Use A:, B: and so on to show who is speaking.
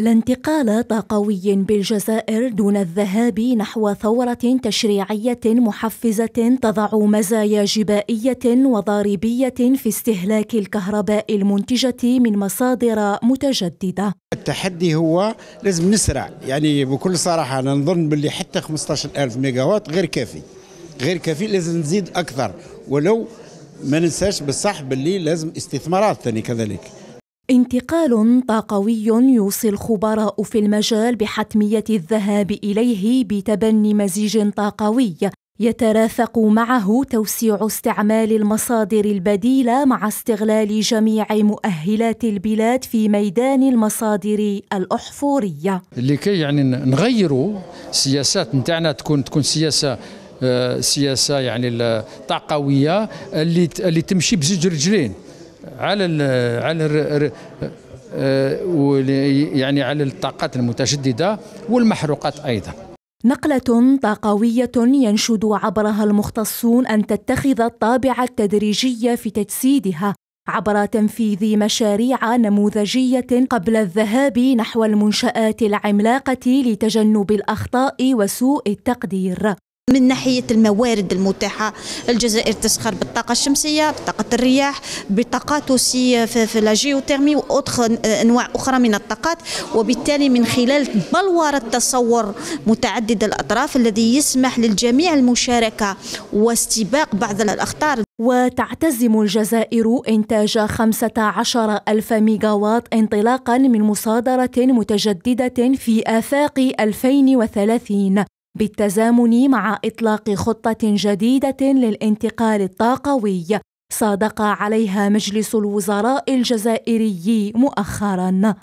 A: لا انتقال طاقوي بالجزائر دون الذهاب نحو ثورة تشريعية محفزة تضع مزايا جبائية وضاربيه في استهلاك الكهرباء المنتجة من مصادر متجددة.
B: التحدي هو لازم نسرع يعني بكل صراحة أنا نظن باللي حتى 15 ألف ميجاوات غير كافي غير كافي لازم نزيد أكثر ولو ما ننساش بالصح باللي لازم استثمارات ثاني كذلك
A: انتقال طاقوي يوصي الخبراء في المجال بحتمية الذهاب إليه بتبني مزيج طاقوي يترافق معه توسيع استعمال المصادر البديلة مع استغلال جميع مؤهلات البلاد في ميدان المصادر الأحفورية
C: لكي يعني نغيروا سياسات نتاعنا تكون تكون سياسة آه، سياسة يعني طاقوية اللي اللي تمشي بزوج رجلين على الـ على الـ آه، يعني على الطاقات المتجدده والمحروقات ايضا
A: نقلة طاقوية ينشد عبرها المختصون أن تتخذ الطابع التدريجي في تجسيدها عبر تنفيذ مشاريع نموذجية قبل الذهاب
D: نحو المنشآت العملاقة لتجنب الأخطاء وسوء التقدير من ناحيه الموارد المتاحه الجزائر تسخر بالطاقه الشمسيه بطاقه الرياح بطاقات وسي في لا جيوتيرمي وأدخل انواع اخرى من الطاقات وبالتالي من خلال بلورة تصور متعدد الاطراف الذي يسمح للجميع المشاركه واستباق بعض الاخطار وتعتزم
A: الجزائر إنتاج 15 ألف ميجاوات انطلاقا من مصادرة متجددة في آفاق 2030 بالتزامن مع إطلاق خطة جديدة للانتقال الطاقوي صادق عليها مجلس الوزراء الجزائري مؤخرا